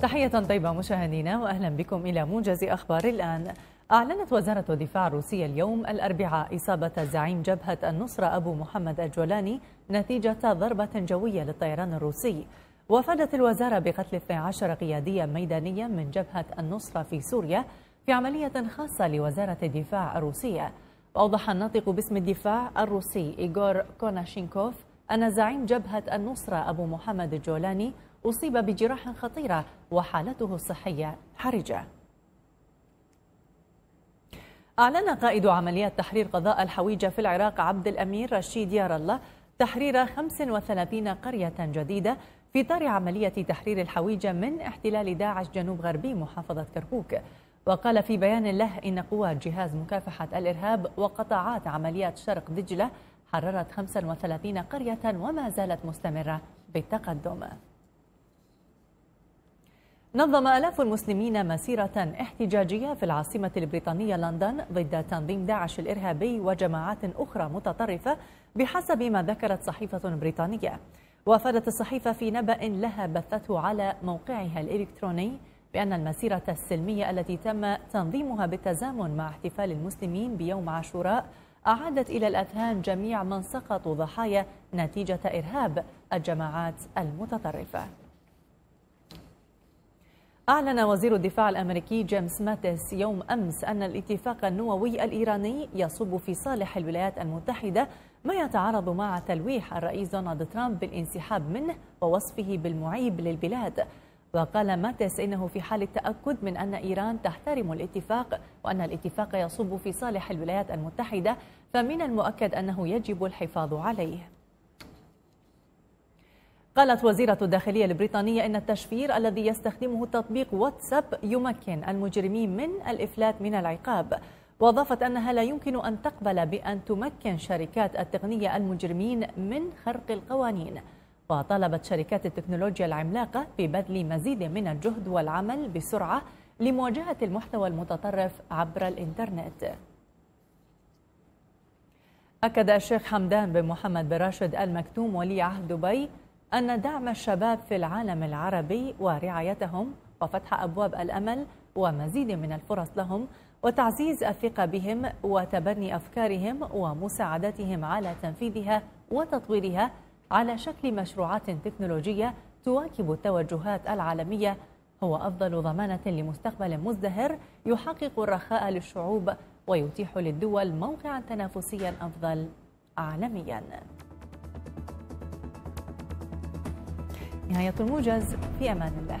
تحية طيبة مشاهدينا وأهلا بكم إلى موجز أخبار الآن أعلنت وزارة الدفاع الروسية اليوم الأربعاء إصابة زعيم جبهة النصرة أبو محمد الجولاني نتيجة ضربة جوية للطيران الروسي وافادت الوزارة بقتل 12 قياديا ميدانيا من جبهة النصرة في سوريا في عملية خاصة لوزارة الدفاع الروسية وأوضح الناطق باسم الدفاع الروسي إيغور كوناشينكوف أن زعيم جبهة النصرة أبو محمد الجولاني أصيب بجراح خطيرة وحالته الصحية حرجة أعلن قائد عمليات تحرير قضاء الحويجة في العراق عبد الأمير رشيد يار الله تحرير 35 قرية جديدة في إطار عملية تحرير الحويجة من احتلال داعش جنوب غربي محافظة كركوك وقال في بيان له إن قوات جهاز مكافحة الإرهاب وقطاعات عمليات شرق دجلة حررت 35 قرية وما زالت مستمرة بالتقدم نظم آلاف المسلمين مسيرة احتجاجية في العاصمة البريطانية لندن ضد تنظيم داعش الإرهابي وجماعات أخرى متطرفة بحسب ما ذكرت صحيفة بريطانية وافادت الصحيفة في نبأ لها بثته على موقعها الإلكتروني بأن المسيرة السلمية التي تم تنظيمها بالتزامن مع احتفال المسلمين بيوم عاشوراء أعادت إلى الأذهان جميع من سقطوا ضحايا نتيجة إرهاب الجماعات المتطرفة أعلن وزير الدفاع الأمريكي جيمس ماتس يوم أمس أن الاتفاق النووي الإيراني يصب في صالح الولايات المتحدة ما يتعارض مع تلويح الرئيس دونالد ترامب بالانسحاب منه ووصفه بالمعيب للبلاد وقال ماتس إنه في حال التأكد من أن إيران تحترم الاتفاق وأن الاتفاق يصب في صالح الولايات المتحدة فمن المؤكد أنه يجب الحفاظ عليه قالت وزيرة الداخلية البريطانية إن التشفير الذي يستخدمه تطبيق واتساب يمكن المجرمين من الإفلات من العقاب وأضافت أنها لا يمكن أن تقبل بأن تمكن شركات التقنية المجرمين من خرق القوانين وطالبت شركات التكنولوجيا العملاقة ببذل مزيد من الجهد والعمل بسرعة لمواجهة المحتوى المتطرف عبر الإنترنت أكد الشيخ حمدان بن محمد بن راشد المكتوم ولي عهد دبي أن دعم الشباب في العالم العربي ورعايتهم وفتح أبواب الأمل ومزيد من الفرص لهم وتعزيز الثقة بهم وتبني أفكارهم ومساعدتهم على تنفيذها وتطويرها على شكل مشروعات تكنولوجية تواكب التوجهات العالمية هو أفضل ضمانة لمستقبل مزدهر يحقق الرخاء للشعوب ويتيح للدول موقعا تنافسيا أفضل عالميا نهاية الموجز في أمان الله